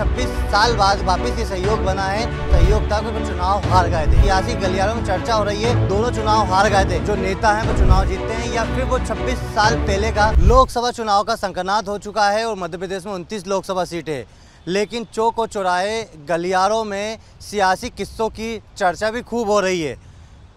छब्बीस साल बाद वापस ये सहयोग बना है सहयोग था चुनाव हार गए थे सियासी गलियारों में चर्चा हो रही है दोनों चुनाव हार गए थे जो नेता है वो चुनाव जीतते हैं या फिर वो छब्बीस साल पहले का लोकसभा चुनाव का संकनाद हो चुका है और मध्य प्रदेश में उनतीस लोकसभा सीटें लेकिन चौक और चौराहे गलियारों में सियासी किस्सों की चर्चा भी खूब हो रही है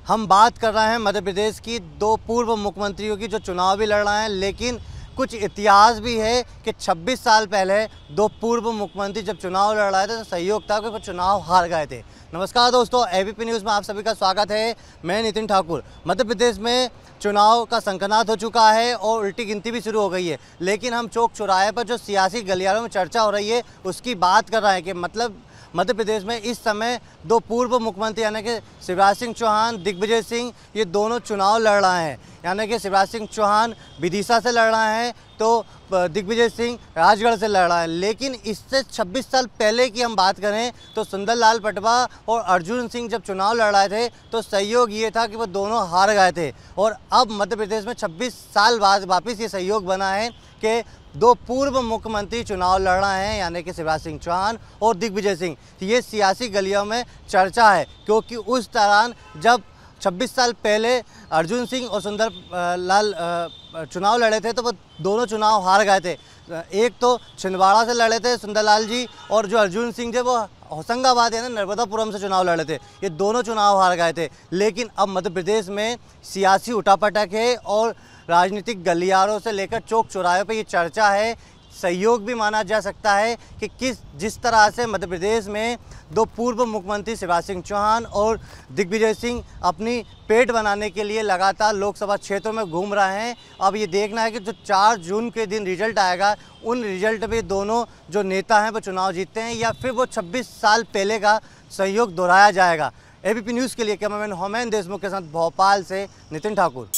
हम बात कर रहे हैं मध्य प्रदेश की दो पूर्व मुख्यमंत्रियों की जो चुनाव भी लड़ रहे हैं लेकिन कुछ इतिहास भी है कि 26 साल पहले दो पूर्व मुख्यमंत्री जब चुनाव लड़ रहे थे तो सहयोग था कि वो चुनाव हार गए थे नमस्कार दोस्तों एबीपी न्यूज़ में आप सभी का स्वागत है मैं नितिन ठाकुर मध्य प्रदेश में चुनाव का संकनाथ हो चुका है और उल्टी गिनती भी शुरू हो गई है लेकिन हम चौक चौराहे पर जो सियासी गलियारों में चर्चा हो रही है उसकी बात कर रहे हैं कि मतलब मध्य प्रदेश में इस समय दो पूर्व मुख्यमंत्री यानी कि शिवराज सिंह चौहान दिग्विजय सिंह ये दोनों चुनाव लड़ रहे हैं यानी कि शिवराज सिंह चौहान विदिशा से लड़ रहे हैं तो दिग्विजय सिंह राजगढ़ से लड़ रहा है लेकिन इससे 26 साल पहले की हम बात करें तो सुंदरलाल पटवा और अर्जुन सिंह जब चुनाव लड़ रहे थे तो सहयोग ये था कि वो दोनों हार गए थे और अब मध्य प्रदेश में छब्बीस साल बाद वापिस ये सहयोग बना है कि दो पूर्व मुख्यमंत्री चुनाव लड़ रहे हैं यानी कि शिवराज सिंह चौहान और दिग्विजय सिंह ये सियासी गलियों में चर्चा है क्योंकि उस दौरान जब 26 साल पहले अर्जुन सिंह और सुंदर लाल चुनाव लड़े थे तो वो दोनों चुनाव हार गए थे एक तो छिंदवाड़ा से लड़े थे सुंदरलाल जी और जो अर्जुन सिंह थे वो होशंगाबाद यानी नर्मदापुरम से चुनाव लड़े थे ये दोनों चुनाव हार गए थे लेकिन अब मध्य प्रदेश में सियासी उठापटक है और राजनीतिक गलियारों से लेकर चौक चौराहे पर ये चर्चा है सहयोग भी माना जा सकता है कि किस जिस तरह से मध्य प्रदेश में दो पूर्व मुख्यमंत्री शिवराज सिंह चौहान और दिग्विजय सिंह अपनी पेट बनाने के लिए लगातार लोकसभा क्षेत्रों में घूम रहे हैं अब ये देखना है कि जो 4 जून के दिन रिजल्ट आएगा उन रिजल्ट में दोनों जो नेता हैं वो चुनाव जीतते हैं या फिर वो छब्बीस साल पहले का सहयोग दोहराया जाएगा ए न्यूज़ के लिए कैमरामैन होमैन देशमुख के साथ भोपाल से नितिन ठाकुर